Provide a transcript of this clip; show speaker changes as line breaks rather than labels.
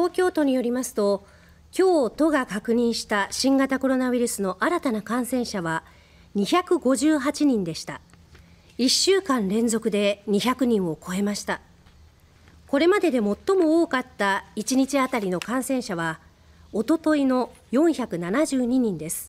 東京都によりますと今日都が確認した新型コロナウイルスの新たな感染者は258人でした1週間連続で200人を超えましたこれまでで最も多かった1日あたりの感染者はおとといの472人です